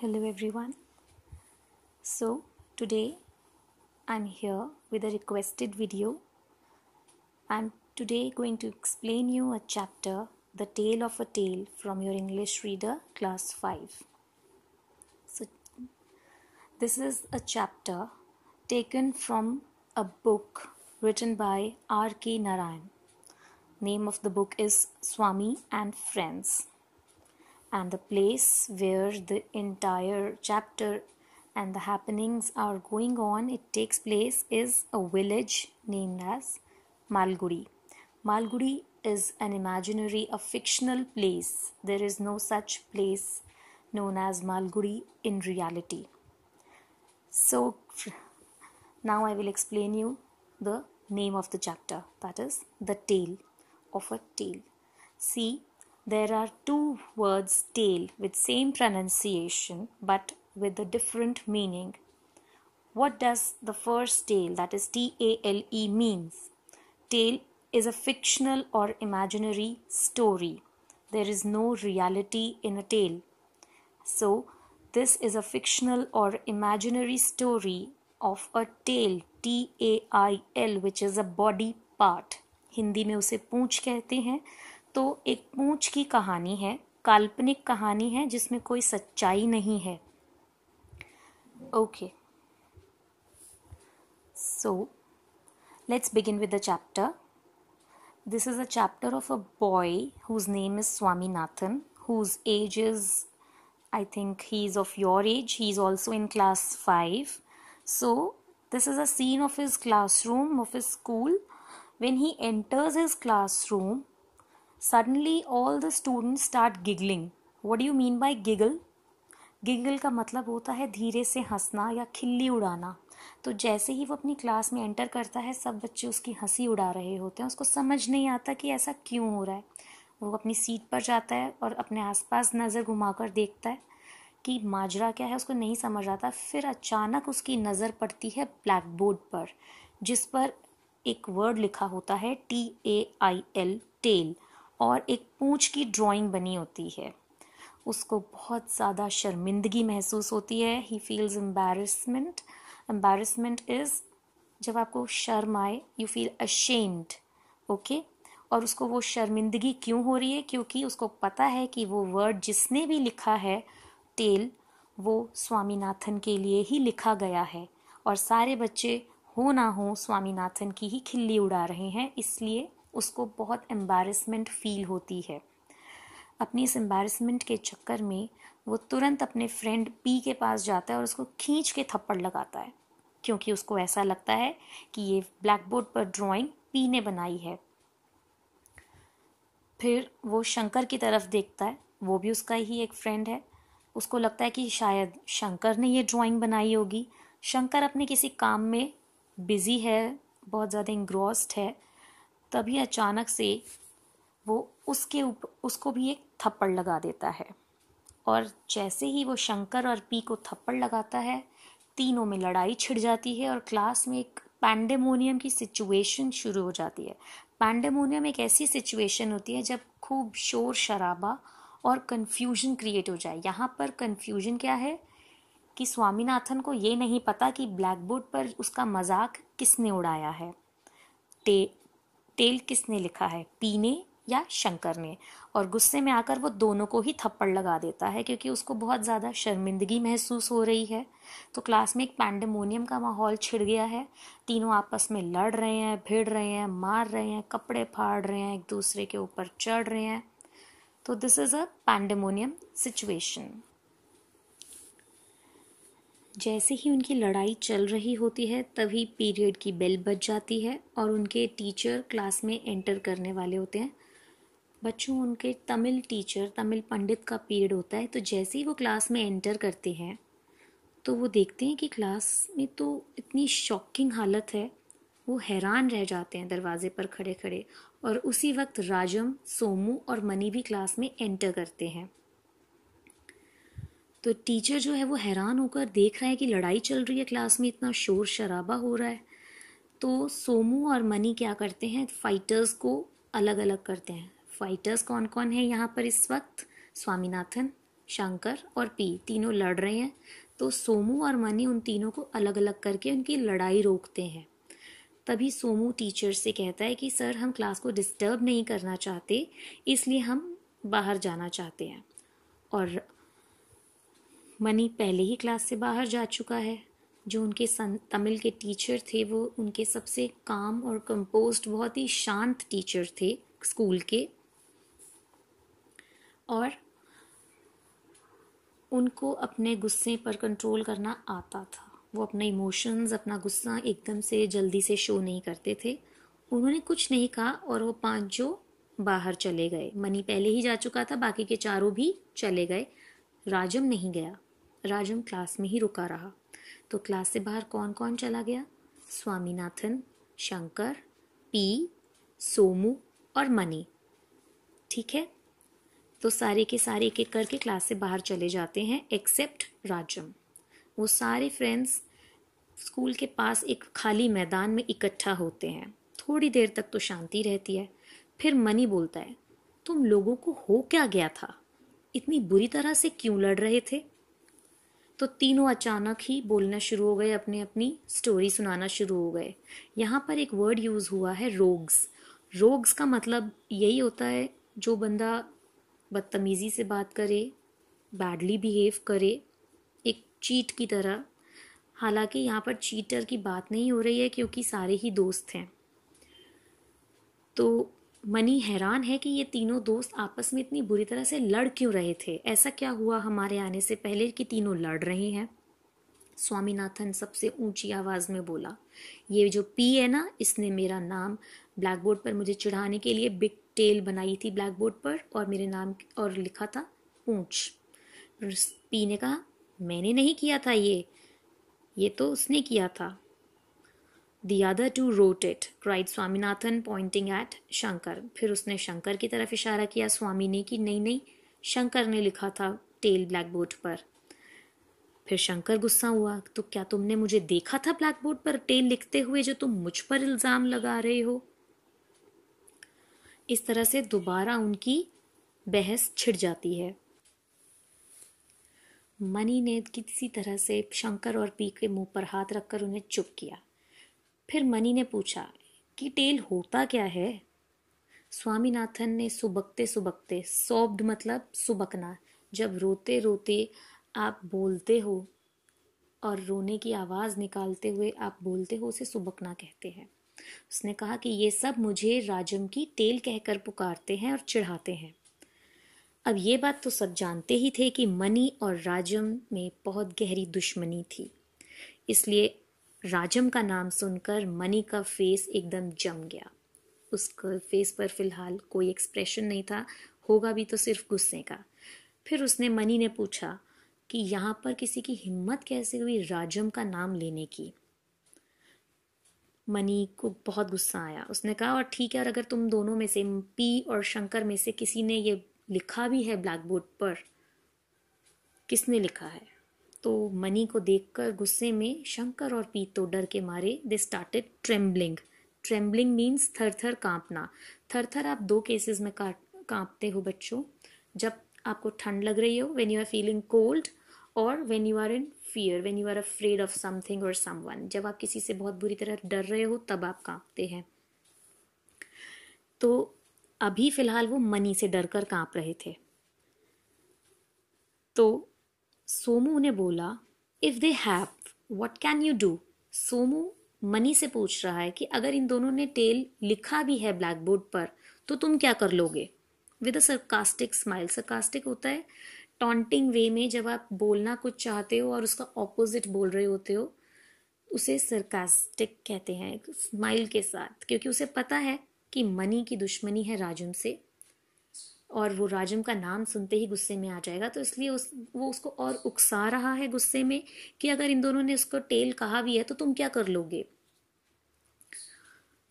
Hello everyone. So today I'm here with a requested video. I'm today going to explain you a chapter The Tale of a Tale from your English reader class 5. So this is a chapter taken from a book written by R.K. Narayan. Name of the book is Swami and Friends and the place where the entire chapter and the happenings are going on it takes place is a village named as Malgudi. Malgudi is an imaginary, a fictional place. There is no such place known as Malgudi in reality. So now I will explain you the name of the chapter that is the tale of a tale. See there are two words tail with same pronunciation but with a different meaning what does the first "tale" that is t a l e means "Tale" is a fictional or imaginary story there is no reality in a tale so this is a fictional or imaginary story of a tail T which is a body part hindi body part में उसे पूंछ कहते हैं तो एक पूछ की कहानी है काल्पनिक कहानी है जिसमें कोई सच्चाई नहीं है okay so let's begin with the chapter this is a chapter of a boy whose name is Swaminathan whose age is I think he is of your age he is also in class five so this is a scene of his room of his school when he enters his class room suddenly all the student start giggling what you mean by giggle giggle का मतलब होता है धीरे से हंसना या खिल्ली उड़ाना तो जैसे ही वो अपनी क्लास में एंटर करता है सब बच्चे उसकी हंसी उड़ा रहे होते हैं उसको समझ नहीं आता कि ऐसा क्यों हो रहा है वो अपनी सीट पर जाता है और अपने आसपास नज़र घुमाकर देखता है कि माजरा क्या है उसको नहीं समझ आता फिर अचानक उसकी नज़र पड़ती है ब्लैक बोर्ड पर जिस पर एक वर्ड लिखा होता है T A I L tail और एक पूँछ की ड्राइंग बनी होती है उसको बहुत ज़्यादा शर्मिंदगी महसूस होती है he feels embarrassment embarrassment is जब आपको शर्म आए यू फील अशेम्ड ओके और उसको वो शर्मिंदगी क्यों हो रही है क्योंकि उसको पता है कि वो वर्ड जिसने भी लिखा है टेल वो स्वामीनाथन के लिए ही लिखा गया है और सारे बच्चे हो ना हो स्वामीनाथन की ही खिल्ली उड़ा रहे हैं इसलिए उसको बहुत एम्बारसमेंट फील होती है अपनी इस एम्बारसमेंट के चक्कर में वो तुरंत अपने फ्रेंड पी के पास जाता है और उसको खींच के थप्पड़ लगाता है क्योंकि उसको ऐसा लगता है कि ये ब्लैक बोर्ड पर ड्राइंग पी ने बनाई है फिर वो शंकर की तरफ देखता है वो भी उसका ही एक फ्रेंड है उसको लगता है कि शायद शंकर ने ये ड्राइंग बनाई होगी शंकर अपने किसी काम में बिज़ी है बहुत ज़्यादा इंग्रॉस्ड है तभी अचानक से वो उसके ऊपर उसको भी एक थप्पड़ लगा देता है और जैसे ही वो शंकर और पी को थप्पड़ लगाता है तीनों में लड़ाई छिड़ जाती है और क्लास में एक पैंडेमोनियम की सिचुएशन शुरू हो जाती है पैंडेमोनियम एक ऐसी सिचुएशन होती है जब खूब शोर शराबा और कन्फ्यूजन क्रिएट हो जाए यहाँ पर कन्फ्यूजन क्या है कि स्वामीनाथन को ये नहीं पता कि ब्लैक बोर्ड पर उसका मजाक किसने उड़ाया है टे तेल किसने लिखा है पी ने या शंकर ने और गुस्से में आकर वो दोनों को ही थप्पड़ लगा देता है क्योंकि उसको बहुत ज़्यादा शर्मिंदगी महसूस हो रही है तो क्लास में एक पैंडमोनियम का माहौल छिड़ गया है तीनों आपस में लड़ रहे हैं भिड़ रहे हैं मार रहे हैं कपड़े फाड़ रहे हैं एक दूसरे के ऊपर चढ़ रहे हैं तो this is a pandemonium situation जैसे ही उनकी लड़ाई चल रही होती है तभी पीरियड की बेल बज जाती है और उनके टीचर क्लास में एंटर करने वाले होते हैं बच्चों उनके तमिल टीचर तमिल पंडित का पीरियड होता है तो जैसे ही वो क्लास में एंटर करते हैं तो वो देखते हैं कि क्लास में तो इतनी शॉकिंग हालत है वो हैरान रह जाते हैं दरवाजे पर खड़े खड़े और उसी वक्त राजम सोमू और मनी भी क्लास में एंटर करते हैं तो टीचर जो है वो हैरान होकर देख रहे हैं कि लड़ाई चल रही है क्लास में इतना शोर शराबा हो रहा है तो सोमू और मनी क्या करते हैं फाइटर्स को अलग अलग करते हैं फाइटर्स कौन कौन है यहाँ पर इस वक्त स्वामीनाथन शंकर और पी तीनों लड़ रहे हैं तो सोमू और मनी उन तीनों को अलग अलग करके उनकी लड़ाई रोकते हैं तभी सोमू टीचर से कहता है कि सर हम क्लास को डिस्टर्ब नहीं करना चाहते इसलिए हम बाहर जाना चाहते हैं और मनी पहले ही क्लास से बाहर जा चुका है जो उनके सन तमिल के टीचर थे वो उनके सबसे काम और कंपोज बहुत ही शांत टीचर थे स्कूल के और उनको अपने गुस्से पर कंट्रोल करना आता था वो अपने इमोशंस अपना गुस्सा एकदम से जल्दी से शो नहीं करते थे उन्होंने कुछ नहीं कहा और वो पांचों बाहर चले गए मनी पहले ही जा चुका था बाकी के चारों भी चले गए राजम नहीं गया राजम क्लास में ही रुका रहा तो क्लास से बाहर कौन कौन चला गया स्वामीनाथन शंकर पी सोमू और मनी ठीक है तो सारे के सारे एक एक करके क्लास से बाहर चले जाते हैं एक्सेप्ट राजम वो सारे फ्रेंड्स स्कूल के पास एक खाली मैदान में इकट्ठा होते हैं थोड़ी देर तक तो शांति रहती है फिर मनी बोलता है तुम लोगों को हो क्या गया था इतनी बुरी तरह से क्यों लड़ रहे थे तो तीनों अचानक ही बोलना शुरू हो गए अपनी अपनी स्टोरी सुनाना शुरू हो गए यहाँ पर एक वर्ड यूज़ हुआ है रोग्स रोग्स का मतलब यही होता है जो बंदा बदतमीज़ी से बात करे बैडली बिहेव करे एक चीट की तरह हालांकि यहाँ पर चीटर की बात नहीं हो रही है क्योंकि सारे ही दोस्त हैं तो मनी हैरान है कि ये तीनों दोस्त आपस में इतनी बुरी तरह से लड़ क्यों रहे थे ऐसा क्या हुआ हमारे आने से पहले कि तीनों लड़ रहे हैं स्वामीनाथन सबसे ऊंची आवाज़ में बोला ये जो पी है ना इसने मेरा नाम ब्लैक बोर्ड पर मुझे चढ़ाने के लिए बिग टेल बनाई थी ब्लैक बोर्ड पर और मेरे नाम और लिखा था पूछ पी ने कहा मैंने नहीं किया था ये ये तो उसने किया था The other two wrote it, cried Swaminathan, pointing at Shankar. फिर उसने शंकर की तरफ इशारा किया स्वामी ने कि नहीं नहीं शंकर ने लिखा था टेल ब्लैक बोर्ड पर फिर शंकर गुस्सा हुआ तो क्या तुमने मुझे देखा था ब्लैक बोर्ड पर टेल लिखते हुए जो तुम मुझ पर इल्ज़ाम लगा रहे हो इस तरह से दोबारा उनकी बहस छिड़ जाती है मनी ने किसी तरह से शंकर और पी के मुंह पर हाथ रखकर उन्हें चुप किया फिर मनी ने पूछा कि टेल होता क्या है स्वामीनाथन ने सुबकते सुबकते सॉब्ड मतलब सुबकना जब रोते रोते आप बोलते हो और रोने की आवाज़ निकालते हुए आप बोलते हो उसे सुबकना कहते हैं उसने कहा कि ये सब मुझे राजम की तेल कहकर पुकारते हैं और चिढ़ाते हैं अब ये बात तो सब जानते ही थे कि मनी और राजम में बहुत गहरी दुश्मनी थी इसलिए राजम का नाम सुनकर मनी का फेस एकदम जम गया उसके फेस पर फिलहाल कोई एक्सप्रेशन नहीं था होगा भी तो सिर्फ गुस्से का फिर उसने मनी ने पूछा कि यहाँ पर किसी की हिम्मत कैसे हुई राजम का नाम लेने की मनी को बहुत गुस्सा आया उसने कहा और ठीक है और अगर तुम दोनों में से पी और शंकर में से किसी ने ये लिखा भी है ब्लैक बोर्ड पर किसने लिखा है तो मनी को देखकर गुस्से में शंकर और पीतो तो डर के मारे they started trembling trembling means थर थर कांपना थर थर आप दो केसेस में कांपते हो बच्चों जब आपको ठंड लग रही हो when you are feeling cold और when you are in fear when you are afraid of something और समवन जब आप किसी से बहुत बुरी तरह डर रहे हो तब आप कांपते हैं तो अभी फिलहाल वो मनी से डर कर कांप रहे थे तो सोमू ने बोला if they have what can you do Somu Mani से पूछ रहा है कि अगर इन दोनों ने टेल लिखा भी है ब्लैक बोर्ड पर तो तुम क्या कर लोगे with a sarcastic smile sarcastic होता है टॉन्टिंग वे में जब आप बोलना कुछ चाहते हो और उसका ऑपोजिट बोल रहे होते हो उसे सरकास्टिक कहते हैं स्माइल के साथ क्योंकि उसे पता है कि मनी की दुश्मनी है राजुम से और वो राजम का नाम सुनते ही गुस्से में आ जाएगा तो इसलिए उस वो उसको और उकसा रहा है गुस्से में कि अगर इन दोनों ने उसको टेल कहा भी है तो तुम क्या कर लोगे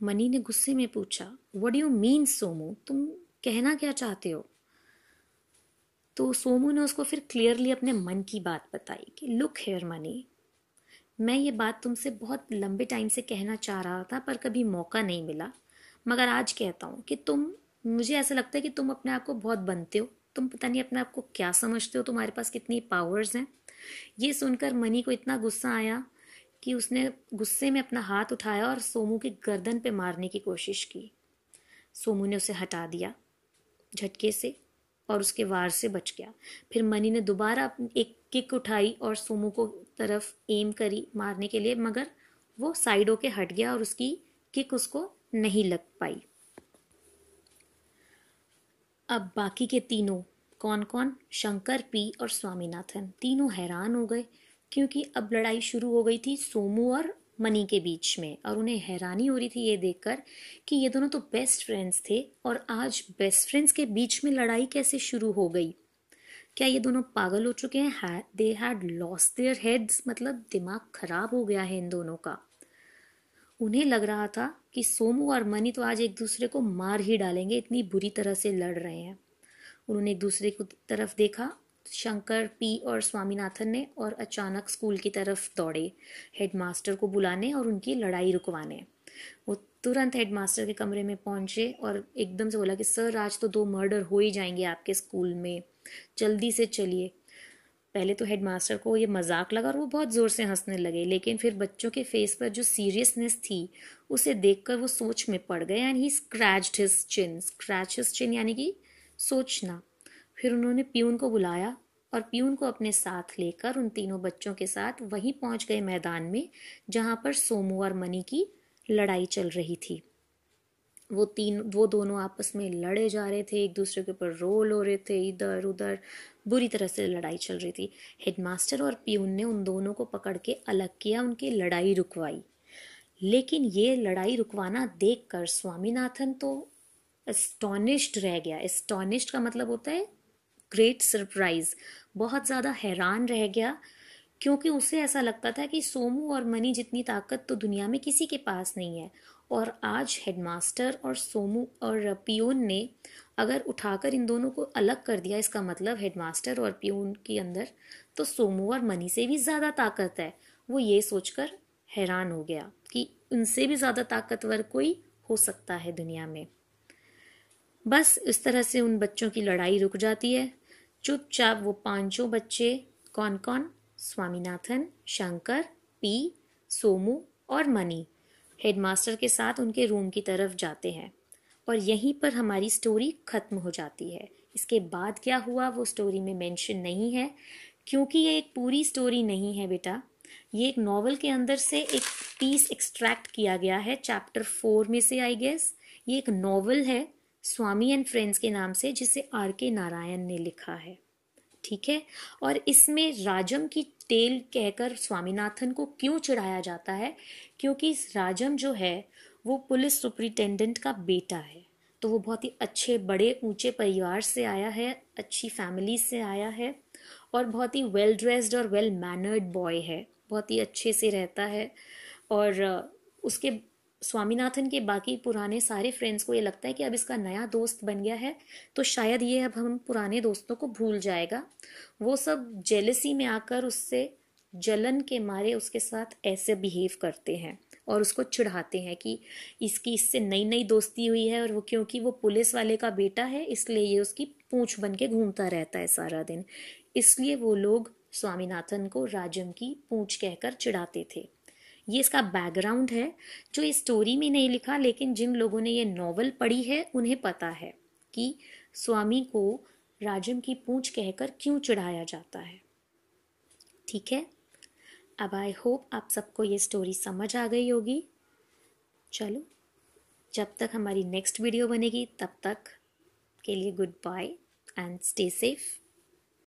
मनी ने गुस्से में पूछा वट यू मीन सोमू तुम कहना क्या चाहते हो तो सोमू ने उसको फिर क्लियरली अपने मन की बात बताई कि लुक हेयर मनी मैं ये बात तुमसे बहुत लंबे टाइम से कहना चाह रहा था पर कभी मौका नहीं मिला मगर आज कहता हूँ कि तुम मुझे ऐसा लगता है कि तुम अपने आप को बहुत बनते हो तुम पता नहीं अपने आप को क्या समझते हो तुम्हारे पास कितनी पावर्स हैं ये सुनकर मनी को इतना गुस्सा आया कि उसने गुस्से में अपना हाथ उठाया और सोमू की गर्दन पे मारने की कोशिश की सोमू ने उसे हटा दिया झटके से और उसके वार से बच गया फिर मनी ने दोबारा एक किक उठाई और सोमू को तरफ एम करी मारने के लिए मगर वो साइड होके हट गया और उसकी किक उसको नहीं लग पाई अब बाकी के तीनों कौन कौन शंकर पी और स्वामीनाथन तीनों हैरान हो गए क्योंकि अब लड़ाई शुरू हो गई थी सोमू और मनी के बीच में और उन्हें हैरानी हो रही थी ये देखकर कि ये दोनों तो बेस्ट फ्रेंड्स थे और आज बेस्ट फ्रेंड्स के बीच में लड़ाई कैसे शुरू हो गई क्या ये दोनों पागल हो चुके हैं they had lost their heads मतलब दिमाग खराब हो गया है इन दोनों का उन्हें लग रहा था कि सोमू और मनी तो आज एक दूसरे को मार ही डालेंगे इतनी बुरी तरह से लड़ रहे हैं उन्होंने एक दूसरे की तरफ देखा शंकर पी और स्वामीनाथन ने और अचानक स्कूल की तरफ दौड़े हेडमास्टर को बुलाने और उनकी लड़ाई रुकवाने वो तुरंत हेडमास्टर के कमरे में पहुंचे और एकदम से बोला कि सर आज तो दो मर्डर हो ही जाएंगे आपके स्कूल में जल्दी से चलिए पहले तो हेडमास्टर को ये मजाक लगा और वो बहुत ज़ोर से हंसने लगे लेकिन फिर बच्चों के फेस पर जो सीरियसनेस थी उसे देखकर वो सोच में पड़ गए and he scratched his chin scratch his chin यानी कि सोचना फिर उन्होंने प्यून को बुलाया और प्यून को अपने साथ लेकर उन तीनों बच्चों के साथ वहीं पहुंच गए मैदान में जहां पर सोमू और मनी की लड़ाई चल रही थी वो तीन वो दोनों आपस में लड़े जा रहे थे एक दूसरे के ऊपर रोल हो रहे थे इधर उधर बुरी तरह से लड़ाई चल रही थी हेडमास्टर और प्यून ने उन दोनों को पकड़ के अलग किया उनकी लड़ाई रुकवाई लेकिन ये लड़ाई रुकवाना देख कर स्वामीनाथन तो एस्टोनिश्ड रह गया एस्टोनिश्ड का मतलब होता है ग्रेट सरप्राइज बहुत ज़्यादा हैरान रह गया क्योंकि उसे ऐसा लगता था कि सोमू और मनी जितनी ताकत तो दुनिया में किसी के पास नहीं है और आज हेडमास्टर और सोमू और पियोन ने अगर उठाकर इन दोनों को अलग कर दिया इसका मतलब हेडमास्टर और पियोन के अंदर तो सोमू और मनी से भी ज़्यादा ताकत है वो ये सोचकर हैरान हो गया कि उनसे भी ज़्यादा ताकतवर कोई हो सकता है दुनिया में बस इस तरह से उन बच्चों की लड़ाई रुक जाती है चुपचाप वो पांचों बच्चे कौन कौन स्वामीनाथन शंकर पी सोमू और मनी हेडमास्टर के साथ उनके रूम की तरफ जाते हैं और यहीं पर हमारी स्टोरी ख़त्म हो जाती है इसके बाद क्या हुआ वो स्टोरी में मेंशन नहीं है क्योंकि ये एक पूरी स्टोरी नहीं है बेटा ये एक नावल के अंदर से एक पीस एक्सट्रैक्ट किया गया है चैप्टर फोर में से आई गेस ये एक नावल है स्वामी एंड फ्रेंड्स के नाम से जिसे आर के नारायण ने लिखा है ठीक है और इसमें राजम की तेल कहकर स्वामीनाथन को क्यों चढ़ाया जाता है क्योंकि राजम जो है वो पुलिस सुप्रिंटेंडेंट का बेटा है तो वो बहुत ही अच्छे बड़े ऊंचे परिवार से आया है अच्छी फैमिली से आया है और बहुत ही वेल ड्रेस्ड और वेल मैनर्ड बॉय है बहुत ही अच्छे से रहता है और उसके स्वामीनाथन के बाकी पुराने सारे फ्रेंड्स को ये लगता है कि अब इसका नया दोस्त बन गया है तो शायद ये अब हम पुराने दोस्तों को भूल जाएगा वो सब जेलसी में आकर उससे जलन के मारे उसके साथ ऐसे बिहेव करते हैं और उसको चिढ़ाते हैं कि इसकी इससे नई नई दोस्ती हुई है और वो क्योंकि वो पुलिस वाले का बेटा है इसलिए ये उसकी पूँछ बन के घूमता रहता है सारा दिन इसलिए वो लोग स्वामीनाथन को राजम की पूँछ कहकर चिढ़ाते थे ये इसका बैकग्राउंड है जो इस स्टोरी में नहीं लिखा लेकिन जिन लोगों ने ये नॉवल पढ़ी है उन्हें पता है कि स्वामी को राजम की पूंछ कहकर क्यों चढ़ाया जाता है ठीक है अब आई होप आप सबको ये स्टोरी समझ आ गई होगी चलो जब तक हमारी नेक्स्ट वीडियो बनेगी तब तक के लिए good bye and stay safe